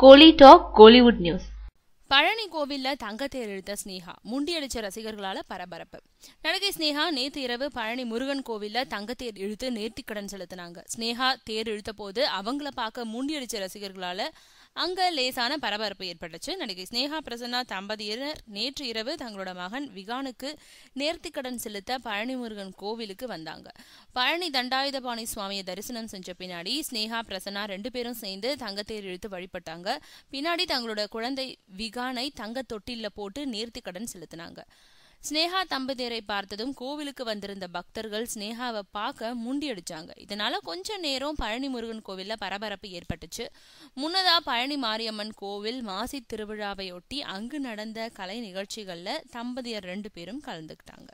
கோலி talk Kollywood news Palani கோவிலில் தங்கத்தேர் இழுத்த ஸ்னேகா முண்டியடிச்ச ரசிகர்களால பரபரப்பு நடிகை ஸ்னேகா நேத்து இரவு பழனி முருகன் கோவிலில் தங்கத்தேர் இழுத்து நேர்த்தி கடன் செலுத்தினாங்க ஸ்னேகா தேர் இழுத்த போது அவங்கள பார்க்க முண்டியடிச்ச ரசிகர்களால அங்க லேசான பரபரப்பு ஏற்பட்டுச்சு நடிகை ஸ்னேகா பிரசன்னா தம்பதியினர் நேற்று இரவு தங்களோட மகன் விகானுக்கு நேர்த்திக்கடன் செலுத்த பழனிமுருகன் கோவிலுக்கு வந்தாங்க பழனி தண்டாயுதபாணி சுவாமியை தரிசனம் செஞ்ச பின்னாடி ஸ்னேகா பிரசன்னா ரெண்டு பேரும் சேர்ந்து தங்கத்தேர் இழுத்து வழிபட்டாங்க பின்னாடி தங்களோட குழந்தை விகானை தங்க தொட்டில போட்டு நேர்த்திக்கடன் செலுத்தினாங்க ஸ்னேகா தம்பதியரை பார்த்ததும் கோவிலுக்கு வந்திருந்த பக்தர்கள் ஸ்னேகாவை பார்க்க முண்டி அடிச்சாங்க இதனால கொஞ்ச நேரம் பழனி முருகன் கோவில்ல பரபரப்பு ஏற்பட்டுச்சு முன்னதா பழனி மாரியம்மன் கோவில் மாசி திருவிழாவையொட்டி அங்கு நடந்த கலை நிகழ்ச்சிகள்ல தம்பதியர் ரெண்டு பேரும் கலந்துக்கிட்டாங்க